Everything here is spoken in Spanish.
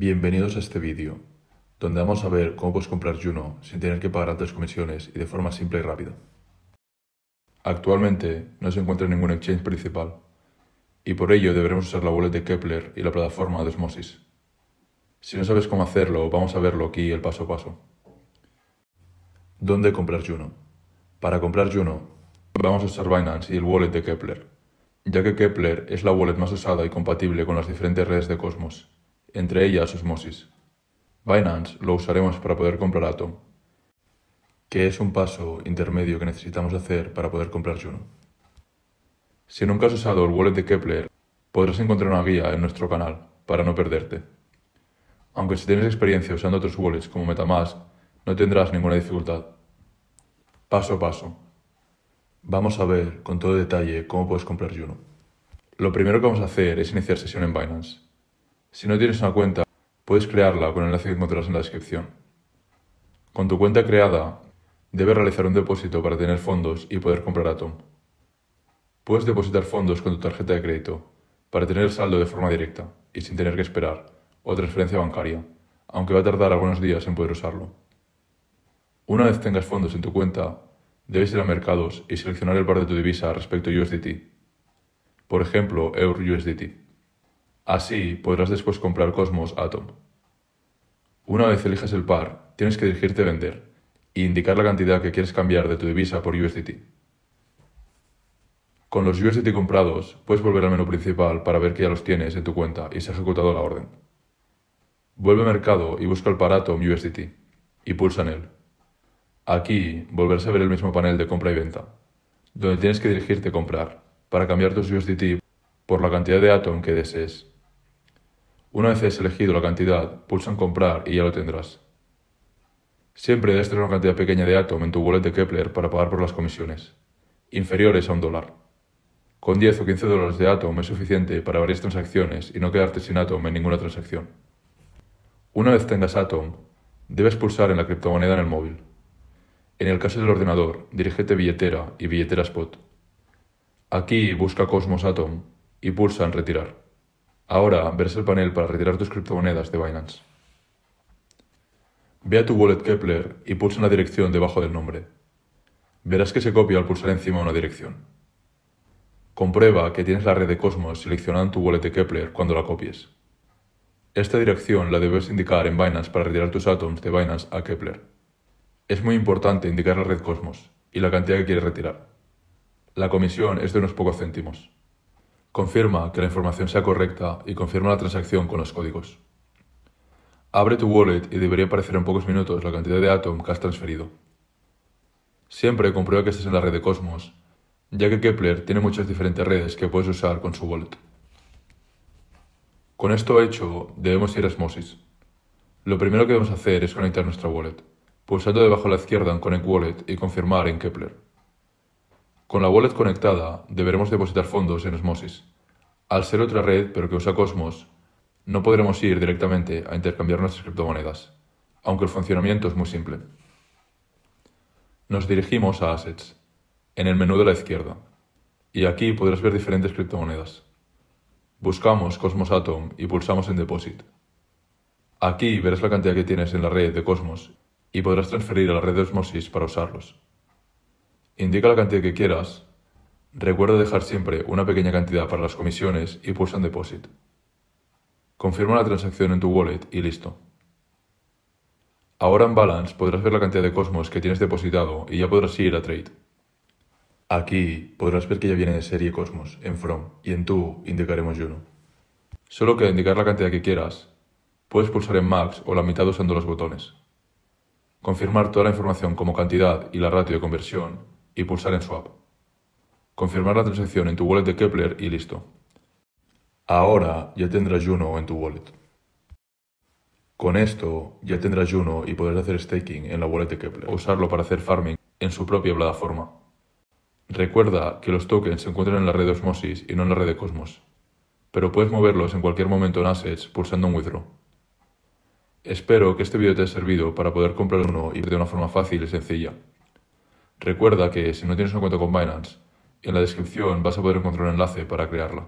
Bienvenidos a este vídeo, donde vamos a ver cómo puedes comprar Juno sin tener que pagar altas comisiones y de forma simple y rápida. Actualmente no se encuentra ningún exchange principal, y por ello deberemos usar la wallet de Kepler y la plataforma de Osmosis. Si no sabes cómo hacerlo, vamos a verlo aquí el paso a paso. ¿Dónde comprar Juno? Para comprar Juno, vamos a usar Binance y el wallet de Kepler, ya que Kepler es la wallet más usada y compatible con las diferentes redes de Cosmos entre ellas Osmosis. Binance lo usaremos para poder comprar Atom, que es un paso intermedio que necesitamos hacer para poder comprar Juno. Si nunca has usado el wallet de Kepler, podrás encontrar una guía en nuestro canal para no perderte. Aunque si tienes experiencia usando otros wallets como Metamask, no tendrás ninguna dificultad. Paso a paso. Vamos a ver con todo detalle cómo puedes comprar Juno. Lo primero que vamos a hacer es iniciar sesión en Binance. Si no tienes una cuenta, puedes crearla con el enlace que encontrarás en la descripción. Con tu cuenta creada, debes realizar un depósito para tener fondos y poder comprar Atom. Puedes depositar fondos con tu tarjeta de crédito para tener saldo de forma directa y sin tener que esperar o transferencia bancaria, aunque va a tardar algunos días en poder usarlo. Una vez tengas fondos en tu cuenta, debes ir a mercados y seleccionar el par de tu divisa respecto a USDT. Por ejemplo, EUR USDT. Así podrás después comprar Cosmos Atom. Una vez elijas el par, tienes que dirigirte a vender e indicar la cantidad que quieres cambiar de tu divisa por USDT. Con los USDT comprados, puedes volver al menú principal para ver que ya los tienes en tu cuenta y se ha ejecutado la orden. Vuelve a mercado y busca el par Atom USDT y pulsa en él. Aquí volverás a ver el mismo panel de compra y venta, donde tienes que dirigirte a comprar para cambiar tus USDT por la cantidad de Atom que desees. Una vez has elegido la cantidad, pulsa en comprar y ya lo tendrás. Siempre debes tener una cantidad pequeña de Atom en tu wallet de Kepler para pagar por las comisiones, inferiores a un dólar. Con 10 o 15 dólares de Atom es suficiente para varias transacciones y no quedarte sin Atom en ninguna transacción. Una vez tengas Atom, debes pulsar en la criptomoneda en el móvil. En el caso del ordenador, dirígete billetera y billetera spot. Aquí busca Cosmos Atom y pulsa en retirar. Ahora verás el panel para retirar tus criptomonedas de Binance. Ve a tu wallet Kepler y pulsa en la dirección debajo del nombre. Verás que se copia al pulsar encima una dirección. Comprueba que tienes la red de Cosmos seleccionada en tu wallet Kepler cuando la copies. Esta dirección la debes indicar en Binance para retirar tus átomos de Binance a Kepler. Es muy importante indicar la red Cosmos y la cantidad que quieres retirar. La comisión es de unos pocos céntimos. Confirma que la información sea correcta y confirma la transacción con los códigos. Abre tu wallet y debería aparecer en pocos minutos la cantidad de Atom que has transferido. Siempre comprueba que estés en la red de Cosmos, ya que Kepler tiene muchas diferentes redes que puedes usar con su wallet. Con esto hecho, debemos ir a Smosis. Lo primero que debemos hacer es conectar nuestra wallet, pulsando debajo a la izquierda en Connect Wallet y confirmar en Kepler. Con la wallet conectada, deberemos depositar fondos en Osmosis. Al ser otra red, pero que usa Cosmos, no podremos ir directamente a intercambiar nuestras criptomonedas, aunque el funcionamiento es muy simple. Nos dirigimos a Assets, en el menú de la izquierda, y aquí podrás ver diferentes criptomonedas. Buscamos Cosmos Atom y pulsamos en Deposit. Aquí verás la cantidad que tienes en la red de Cosmos y podrás transferir a la red de Osmosis para usarlos. Indica la cantidad que quieras. Recuerda dejar siempre una pequeña cantidad para las comisiones y pulsa en Deposit. Confirma la transacción en tu wallet y listo. Ahora en Balance podrás ver la cantidad de Cosmos que tienes depositado y ya podrás ir a Trade. Aquí podrás ver que ya viene de serie Cosmos en From y en To indicaremos Juno. Solo queda indicar la cantidad que quieras. Puedes pulsar en Max o la mitad usando los botones. Confirmar toda la información como cantidad y la ratio de conversión y pulsar en Swap. Confirmar la transacción en tu wallet de Kepler y listo. Ahora ya tendrás Juno en tu wallet. Con esto ya tendrás Juno y podrás hacer staking en la wallet de Kepler o usarlo para hacer farming en su propia plataforma. Recuerda que los tokens se encuentran en la red de Osmosis y no en la red de Cosmos, pero puedes moverlos en cualquier momento en Assets pulsando un Withdraw. Espero que este vídeo te haya servido para poder comprar uno y de una forma fácil y sencilla. Recuerda que si no tienes una cuenta con Binance, en la descripción vas a poder encontrar un enlace para crearlo.